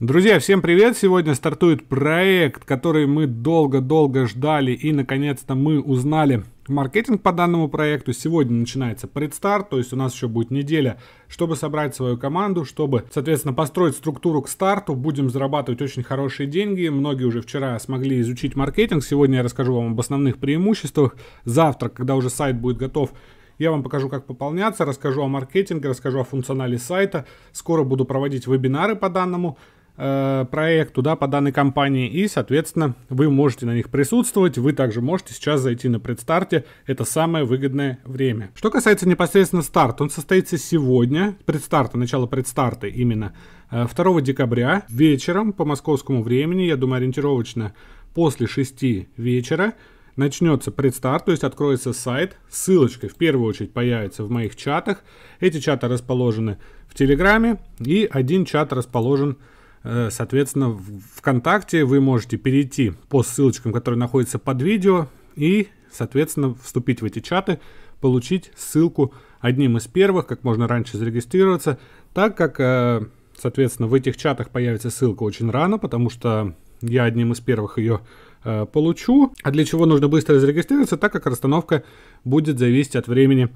Друзья, всем привет! Сегодня стартует проект, который мы долго-долго ждали и наконец-то мы узнали маркетинг по данному проекту. Сегодня начинается предстарт, то есть у нас еще будет неделя, чтобы собрать свою команду, чтобы, соответственно, построить структуру к старту. Будем зарабатывать очень хорошие деньги. Многие уже вчера смогли изучить маркетинг. Сегодня я расскажу вам об основных преимуществах. Завтра, когда уже сайт будет готов, я вам покажу, как пополняться, расскажу о маркетинге, расскажу о функционале сайта. Скоро буду проводить вебинары по данному э, проекту, да, по данной компании, и, соответственно, вы можете на них присутствовать, вы также можете сейчас зайти на предстарте, это самое выгодное время. Что касается непосредственно старта, он состоится сегодня, предстарта, начало предстарта именно, 2 э, декабря вечером по московскому времени, я думаю, ориентировочно после 6 вечера, начнется предстарт, то есть откроется сайт. Ссылочка в первую очередь появится в моих чатах. Эти чаты расположены в Телеграме и один чат расположен в Э, соответственно, в ВКонтакте вы можете перейти по ссылочкам, которые находятся под видео, и, соответственно, вступить в эти чаты, получить ссылку одним из первых, как можно раньше зарегистрироваться, так как, э, соответственно, в этих чатах появится ссылка очень рано, потому что я одним из первых ее Э, получу. А для чего нужно быстро зарегистрироваться, так как расстановка будет зависеть от времени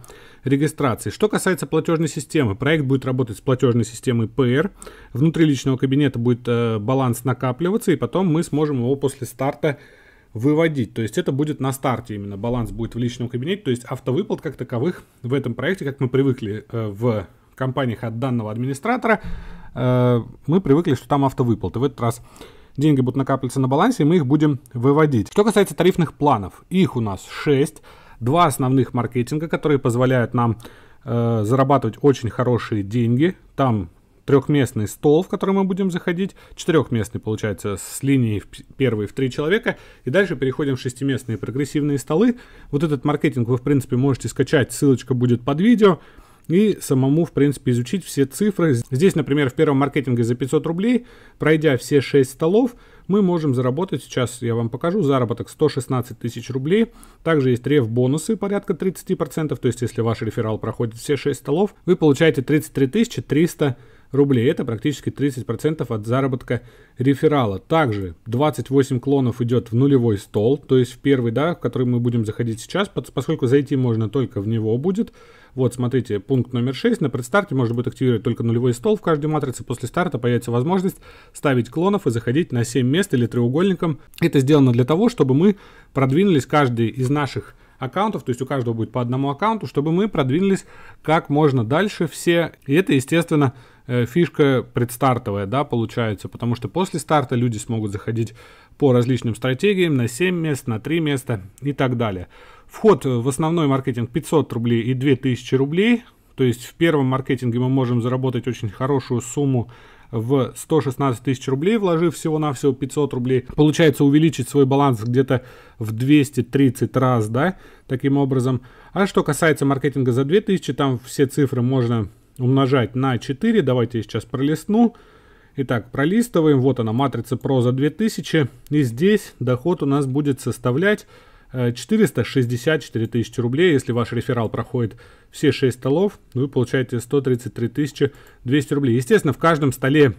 регистрации. Что касается платежной системы, проект будет работать с платежной системой PR. Внутри личного кабинета будет э, баланс накапливаться, и потом мы сможем его после старта выводить. То есть это будет на старте именно. Баланс будет в личном кабинете. То есть автовыплат как таковых в этом проекте, как мы привыкли э, в компаниях от данного администратора, мы привыкли, что там автовыплаты. В этот раз деньги будут накапливаться на балансе, и мы их будем выводить. Что касается тарифных планов, их у нас 6. Два основных маркетинга, которые позволяют нам э, зарабатывать очень хорошие деньги. Там трехместный стол, в который мы будем заходить, четырехместный, получается, с линией в первые в три человека, и дальше переходим в шестиместные прогрессивные столы. Вот этот маркетинг вы, в принципе, можете скачать, ссылочка будет под видео и самому, в принципе, изучить все цифры. Здесь, например, в первом маркетинге за 500 рублей, пройдя все 6 столов, мы можем заработать, сейчас я вам покажу, заработок 116 тысяч рублей. Также есть реф-бонусы порядка 30%, то есть если ваш реферал проходит все 6 столов, вы получаете 33 300 рублей. Это практически 30% от заработка реферала. Также 28 клонов идет в нулевой стол, то есть в первый, да, в который мы будем заходить сейчас, поскольку зайти можно только в него будет. Вот, смотрите, пункт номер 6. На предстарте можно будет активировать только нулевой стол в каждой матрице. После старта появится возможность ставить клонов и заходить на 7 мест или треугольником. Это сделано для того, чтобы мы продвинулись каждый из наших аккаунтов, то есть у каждого будет по одному аккаунту, чтобы мы продвинулись как можно дальше все. И это, естественно, Э, фишка предстартовая, да, получается, потому что после старта люди смогут заходить по различным стратегиям на 7 мест, на 3 места и так далее. Вход в основной маркетинг 500 рублей и 2000 рублей, то есть в первом маркетинге мы можем заработать очень хорошую сумму в 116 тысяч рублей, вложив всего-навсего 500 рублей. Получается увеличить свой баланс где-то в 230 раз, да, таким образом. А что касается маркетинга за 2000, там все цифры можно умножать на 4. Давайте я сейчас пролистну. Итак, пролистываем. Вот она, матрица Pro проза 2000. И здесь доход у нас будет составлять 464 э, тысячи рублей. Если ваш реферал проходит все 6 столов, вы получаете 133 200 рублей. Естественно, в каждом столе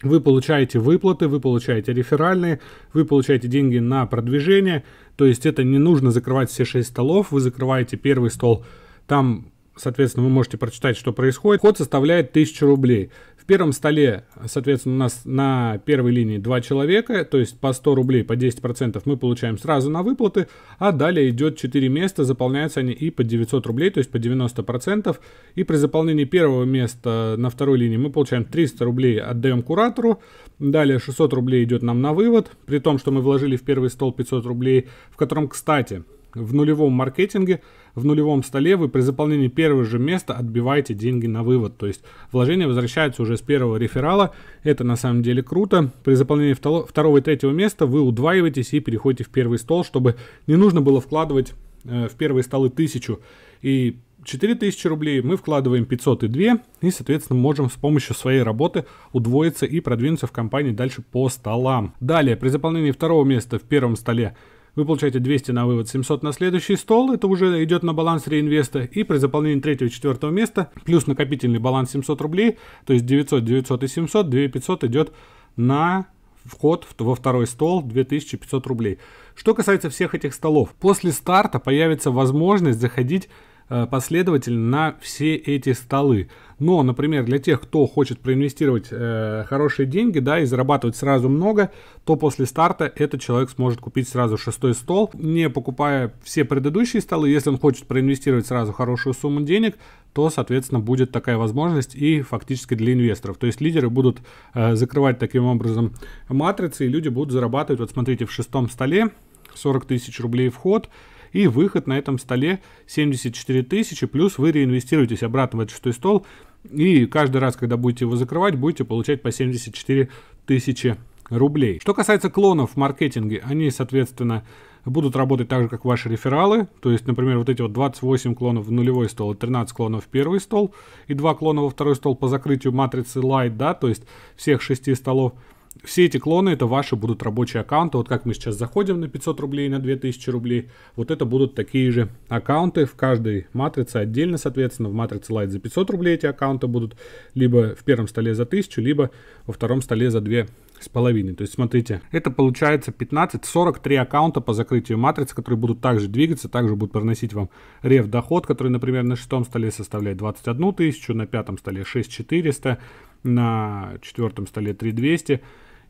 вы получаете выплаты, вы получаете реферальные, вы получаете деньги на продвижение. То есть это не нужно закрывать все 6 столов. Вы закрываете первый стол, там Соответственно, вы можете прочитать, что происходит. Ход составляет 1000 рублей. В первом столе, соответственно, у нас на первой линии 2 человека, то есть по 100 рублей, по 10% мы получаем сразу на выплаты, а далее идет 4 места, заполняются они и по 900 рублей, то есть по 90%. И при заполнении первого места на второй линии мы получаем 300 рублей, отдаем куратору, далее 600 рублей идет нам на вывод, при том, что мы вложили в первый стол 500 рублей, в котором, кстати, в нулевом маркетинге в нулевом столе вы при заполнении первого же места отбиваете деньги на вывод. То есть вложение возвращается уже с первого реферала. Это на самом деле круто. При заполнении второго и третьего места вы удваиваетесь и переходите в первый стол, чтобы не нужно было вкладывать э, в первые столы тысячу. И 4000 рублей, мы вкладываем 500 и 2, и, соответственно, можем с помощью своей работы удвоиться и продвинуться в компании дальше по столам. Далее, при заполнении второго места в первом столе вы получаете 200 на вывод 700 на следующий стол, это уже идет на баланс реинвеста, и при заполнении третьего и четвертого места, плюс накопительный баланс 700 рублей, то есть 900, 900 и 700, 2500 идет на вход во второй стол 2500 рублей. Что касается всех этих столов, после старта появится возможность заходить Э, последовательно на все эти столы. Но, например, для тех, кто хочет проинвестировать э, хорошие деньги, да, и зарабатывать сразу много, то после старта этот человек сможет купить сразу шестой стол, не покупая все предыдущие столы. Если он хочет проинвестировать сразу хорошую сумму денег, то, соответственно, будет такая возможность и фактически для инвесторов. То есть лидеры будут э, закрывать таким образом матрицы, и люди будут зарабатывать. Вот смотрите, в шестом столе 40 тысяч рублей вход – и выход на этом столе 74 тысячи, плюс вы реинвестируетесь обратно в этот шестой стол, и каждый раз, когда будете его закрывать, будете получать по 74 тысячи рублей. Что касается клонов в маркетинге, они, соответственно, будут работать так же, как ваши рефералы. То есть, например, вот эти вот 28 клонов в нулевой стол, 13 клонов в первый стол и 2 клона во второй стол по закрытию матрицы Light, да, то есть всех 6 столов – все эти клоны это ваши будут рабочие аккаунты. Вот как мы сейчас заходим на 500 рублей, на 2000 рублей. Вот это будут такие же аккаунты в каждой матрице отдельно, соответственно. В матрице Lite за 500 рублей эти аккаунты будут либо в первом столе за 1000, либо во втором столе за 2000 с половиной. То есть, смотрите, это получается 15, 43 аккаунта по закрытию матрицы, которые будут также двигаться, также будут приносить вам рев доход, который, например, на шестом столе составляет 21 тысячу, на пятом столе 6400, на четвертом столе 3200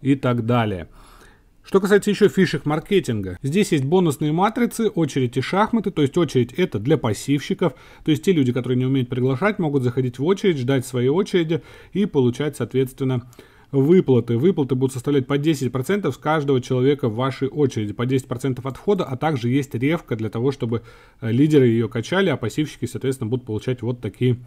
и так далее. Что касается еще фишек маркетинга, здесь есть бонусные матрицы, очередь и шахматы, то есть очередь это для пассивщиков, то есть те люди, которые не умеют приглашать, могут заходить в очередь, ждать своей очереди и получать, соответственно, выплаты. Выплаты будут составлять по 10% с каждого человека в вашей очереди, по 10% от входа, а также есть ревка для того, чтобы э, лидеры ее качали, а пассивщики, соответственно, будут получать вот такие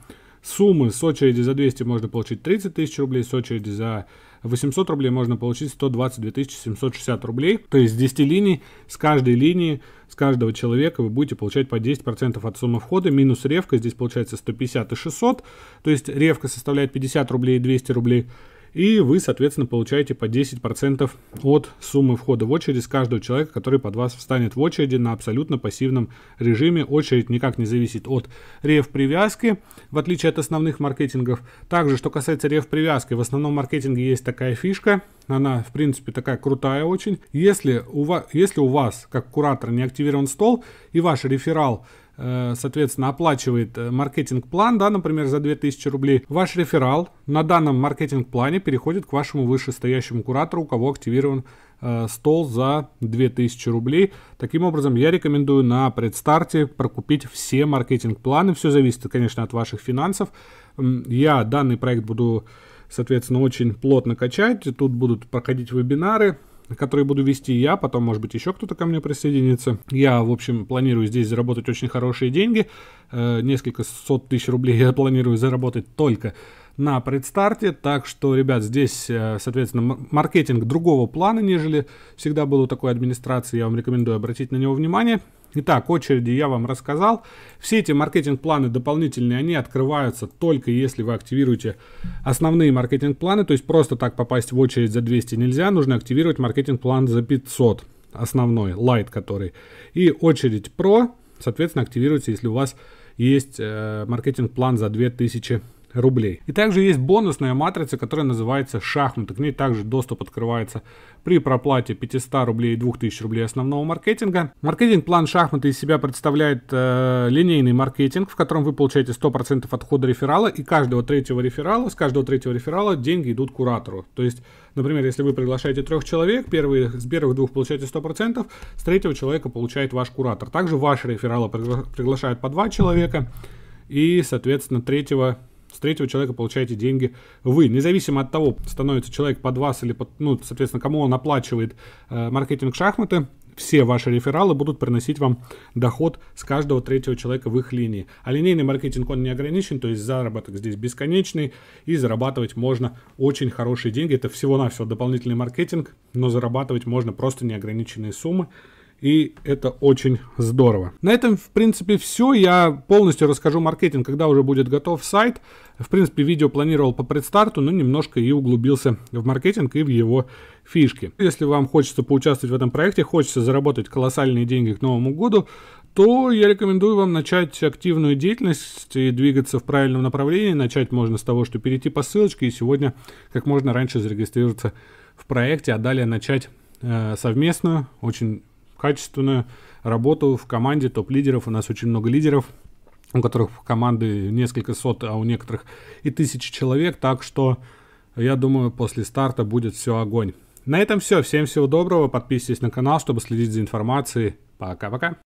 суммы. С очереди за 200 можно получить 30 тысяч рублей, с очереди за 800 рублей можно получить 122 760 рублей. То есть с 10 линий, с каждой линии, с каждого человека вы будете получать по 10% от суммы входа, минус ревка, здесь получается 150 и 600, то есть ревка составляет 50 рублей и 200 рублей и вы, соответственно, получаете по 10% от суммы входа в очередь с каждого человека, который под вас встанет в очереди на абсолютно пассивном режиме. Очередь никак не зависит от реф-привязки, в отличие от основных маркетингов. Также, что касается реф-привязки, в основном маркетинге есть такая фишка, она, в принципе, такая крутая очень. Если у вас, если у вас как куратор, не активирован стол, и ваш реферал Э, соответственно, оплачивает э, маркетинг-план, да, например, за 2000 рублей, ваш реферал на данном маркетинг-плане переходит к вашему вышестоящему куратору, у кого активирован э, стол за 2000 рублей. Таким образом, я рекомендую на предстарте прокупить все маркетинг-планы. Все зависит, конечно, от ваших финансов. Я данный проект буду, соответственно, очень плотно качать. Тут будут проходить вебинары, который буду вести я, потом, может быть, еще кто-то ко мне присоединится. Я, в общем, планирую здесь заработать очень хорошие деньги. Э, несколько сот тысяч рублей я планирую заработать только на предстарте. Так что, ребят, здесь, э, соответственно, маркетинг другого плана, нежели всегда был у такой администрации. Я вам рекомендую обратить на него внимание. Итак, очереди я вам рассказал. Все эти маркетинг-планы дополнительные, они открываются только если вы активируете основные маркетинг-планы. То есть просто так попасть в очередь за 200 нельзя. Нужно активировать маркетинг-план за 500. Основной, лайт который. И очередь про, соответственно, активируется, если у вас есть э, маркетинг-план за 2000 рублей. И также есть бонусная матрица, которая называется шахматы. К ней также доступ открывается при проплате 500 рублей и 2000 рублей основного маркетинга. Маркетинг-план шахматы из себя представляет э, линейный маркетинг, в котором вы получаете 100% отхода реферала, и каждого третьего реферала, с каждого третьего реферала деньги идут куратору. То есть, например, если вы приглашаете трех человек, первые, с первых двух получаете 100%, с третьего человека получает ваш куратор. Также ваши рефералы пригла- приглашают по два человека, и, соответственно, третьего с третьего человека получаете деньги вы. Независимо от того, становится человек под вас или под, ну, соответственно, кому он оплачивает э, маркетинг шахматы, все ваши рефералы будут приносить вам доход с каждого третьего человека в их линии. А линейный маркетинг, он не ограничен, то есть заработок здесь бесконечный, и зарабатывать можно очень хорошие деньги. Это всего-навсего дополнительный маркетинг, но зарабатывать можно просто неограниченные суммы и это очень здорово. На этом, в принципе, все. Я полностью расскажу маркетинг, когда уже будет готов сайт. В принципе, видео планировал по предстарту, но немножко и углубился в маркетинг и в его фишки. Если вам хочется поучаствовать в этом проекте, хочется заработать колоссальные деньги к Новому году, то я рекомендую вам начать активную деятельность и двигаться в правильном направлении. Начать можно с того, что перейти по ссылочке и сегодня как можно раньше зарегистрироваться в проекте, а далее начать э, совместную, очень качественную работу в команде топ-лидеров. У нас очень много лидеров, у которых команды несколько сот, а у некоторых и тысячи человек. Так что, я думаю, после старта будет все огонь. На этом все. Всем всего доброго. Подписывайтесь на канал, чтобы следить за информацией. Пока-пока.